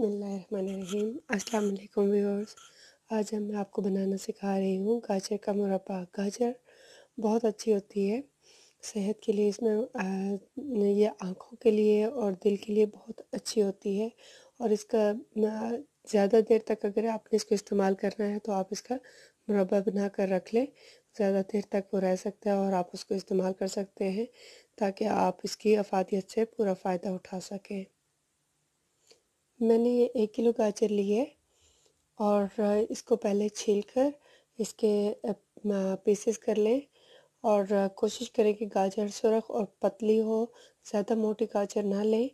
बसमीम् अल्लाम व्यूअर्स आज हम मैं आपको बनाना सिखा रही हूँ गाजर का मुरब्बा गाजर बहुत अच्छी होती है सेहत के लिए इसमें यह ये आँखों के लिए और दिल के लिए बहुत अच्छी होती है और इसका ज़्यादा देर तक अगर आपने इसको इस्तेमाल करना है तो आप इसका मुरबा बना कर रख लें ज़्यादा देर तक वो रह सकता है और आप उसको इस्तेमाल कर सकते हैं ताकि आप इसकी अफादियत से पूरा फ़ायदा उठा सकें मैंने ये एक किलो गाजर ली है और इसको पहले छील कर इसके पीसेस कर लें और कोशिश करें कि गाजर सुरख और पतली हो ज़्यादा मोटी गाजर ना लें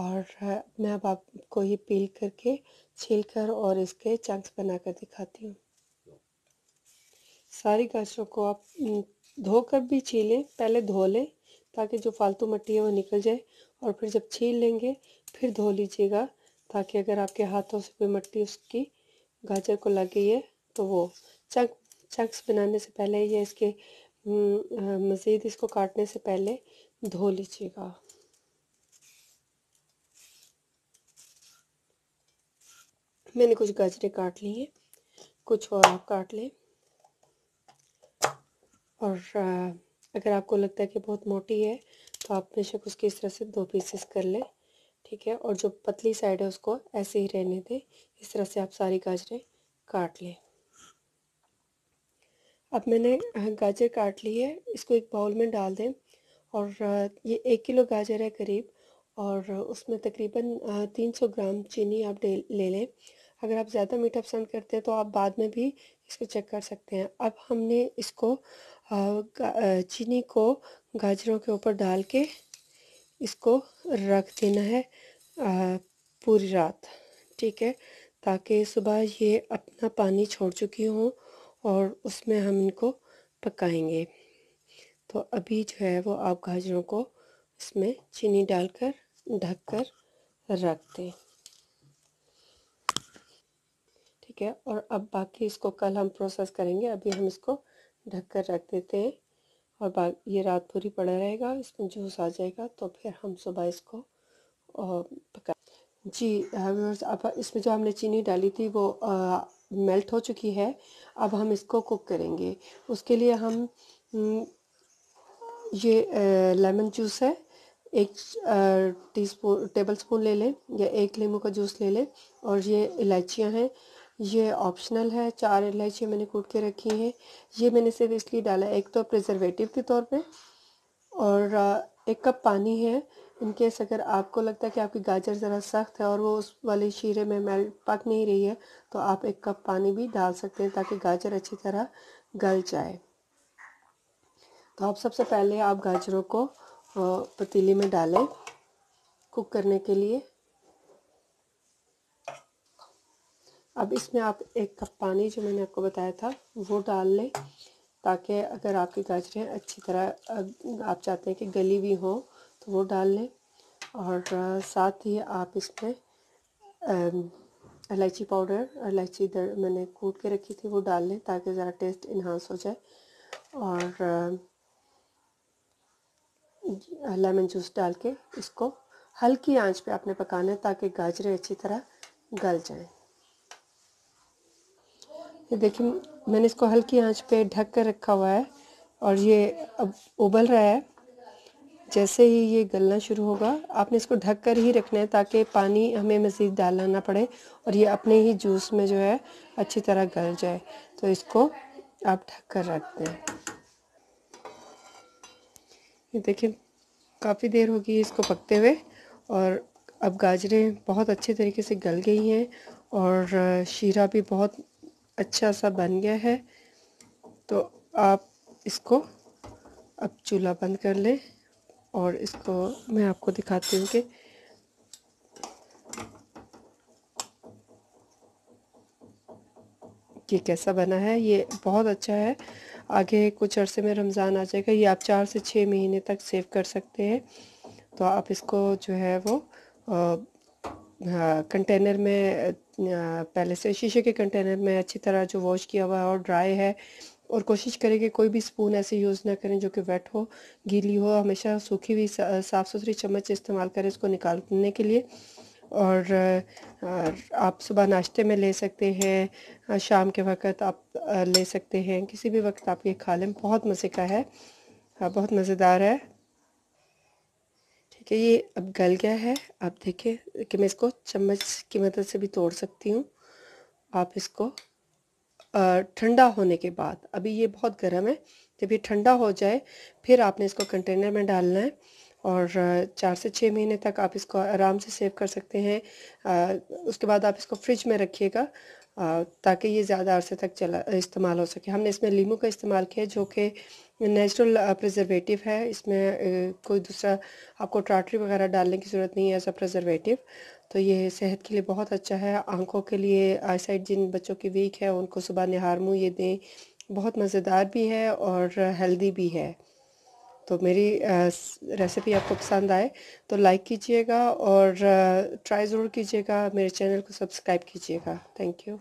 और मैं अब आपको ये पील करके छील कर और इसके चंक्स बना कर दिखाती हूँ सारी गाजरों को आप धोकर भी छीलें पहले धो लें ताकि जो फालतू मट्टी है वो निकल जाए और फिर जब छील लेंगे फिर धो लीजिएगा ताकि अगर आपके हाथों से कोई मट्टी उसकी गाजर को लग गई है तो वो चक चक्स बनाने से पहले या इसके हम्म, मज़ीद इसको काटने से पहले धो लीजिएगा मैंने कुछ गाजरें काट ली हैं कुछ और आप काट लें और अगर आपको लगता है कि बहुत मोटी है तो आप बेशक उसकी इस तरह से दो पीसेस कर लें ठीक है और जो पतली साइड है उसको ऐसे ही रहने दें इस तरह से आप सारी गाजरें काट लें अब मैंने गाजर काट ली है इसको एक बाउल में डाल दें और ये एक किलो गाजर है करीब और उसमें तकरीबन तीन सौ ग्राम चीनी आप ले लें अगर आप ज़्यादा मीठा पसंद करते हैं तो आप बाद में भी इसको चेक कर सकते हैं अब हमने इसको चीनी को गाजरों के ऊपर डाल के इसको रख देना है पूरी रात ठीक है ताकि सुबह ये अपना पानी छोड़ चुकी हों और उसमें हम इनको पकाएंगे तो अभी जो है वो आप गाजरों को इसमें चीनी डालकर ढककर रख दें ठीक है और अब बाकी इसको कल हम प्रोसेस करेंगे अभी हम इसको ढक कर रख देते हैं और बाकी ये रात पूरी पड़ा रहेगा इसमें जूस आ जाएगा तो फिर हम सुबह इसको पका जी हम अब इसमें जो हमने चीनी डाली थी वो आ, मेल्ट हो चुकी है अब हम इसको कुक करेंगे उसके लिए हम ये आ, लेमन जूस है एक टी स्पून टेबल स्पून ले लें या एक लीम का जूस ले लें और ये इलायचियाँ हैं ये ऑप्शनल है चार इलायची मैंने कूट के रखी हैं ये मैंने सिर्फ इसलिए डाला एक तो प्रिजर्वेटिव के तौर पे और एक कप पानी है इनकेस अगर आपको लगता है कि आपकी गाजर ज़रा सख्त है और वो उस वाले शीरे में मेल्ट पक नहीं रही है तो आप एक कप पानी भी डाल सकते हैं ताकि गाजर अच्छी तरह गल जाए तो आप सबसे पहले आप गाजरों को पतीली में डालें कुक करने के लिए अब इसमें आप एक कप पानी जो मैंने आपको बताया था वो डाल लें ताकि अगर आपकी गाजरें अच्छी तरह आप चाहते हैं कि गली भी हों तो वो डाल लें और साथ ही आप इसमें इलायची पाउडर इलायची दर मैंने कूट के रखी थी वो डाल लें ताकि ज़रा टेस्ट इन्हांस हो जाए और लेमन जूस डाल के इसको हल्की आंच पे आपने पकाना है ताकि गाजरें अच्छी तरह गल जाएं ये देखिए मैंने इसको हल्की आंच पे ढक कर रखा हुआ है और ये अब उबल रहा है जैसे ही ये गलना शुरू होगा आपने इसको ढक कर ही रखना है ताकि पानी हमें मज़ीद डालना ना पड़े और ये अपने ही जूस में जो है अच्छी तरह गल जाए तो इसको आप ढक कर रख दें ये देखिए काफ़ी देर होगी इसको पकते हुए और अब गाजरें बहुत अच्छे तरीके से गल गई हैं और शीरा भी बहुत अच्छा सा बन गया है तो आप इसको अब चूल्हा बंद कर लें और इसको मैं आपको दिखाती हूँ कि ये कैसा बना है ये बहुत अच्छा है आगे कुछ अरसे में रमज़ान आ जाएगा ये आप चार से छः महीने तक सेव कर सकते हैं तो आप इसको जो है वो हाँ, कंटेनर में पहले से शीशे के कंटेनर में अच्छी तरह जो वॉश किया हुआ है और ड्राई है और कोशिश करें कि कोई भी स्पून ऐसे यूज़ ना करें जो कि वेट हो गीली हो हमेशा सूखी हुई साफ़ सुथरी चम्मच इस्तेमाल करें इसको निकालने के लिए और आप सुबह नाश्ते में ले सकते हैं शाम के वक्त आप ले सकते हैं किसी भी वक्त आप ये खा लें बहुत मज़े का है बहुत मज़ेदार है ठीक है ये अब गल गया है आप देखें कि मैं इसको चम्मच की मदद से भी तोड़ सकती हूँ आप इसको ठंडा होने के बाद अभी ये बहुत गर्म है जब ये ठंडा हो जाए फिर आपने इसको कंटेनर में डालना है और चार से छः महीने तक आप इसको आराम से सेव कर सकते हैं उसके बाद आप इसको फ्रिज में रखिएगा ताकि ये ज़्यादा अरसे तक चला इस्तेमाल हो सके हमने इसमें लीमू का इस्तेमाल किया जो कि नेचुरल प्रिजर्वेटिव है इसमें कोई दूसरा आपको ट्राटरी वगैरह डालने की ज़रूरत नहीं है ऐसा प्रिजर्वेटिव तो ये सेहत के लिए बहुत अच्छा है आंखों के लिए आईसाइट जिन बच्चों की वीक है उनको सुबह निहार मुँह ये दें बहुत मज़ेदार भी है और हेल्दी भी है तो मेरी रेसिपी आपको पसंद आए तो लाइक कीजिएगा और ट्राई ज़रूर कीजिएगा मेरे चैनल को सब्सक्राइब कीजिएगा थैंक यू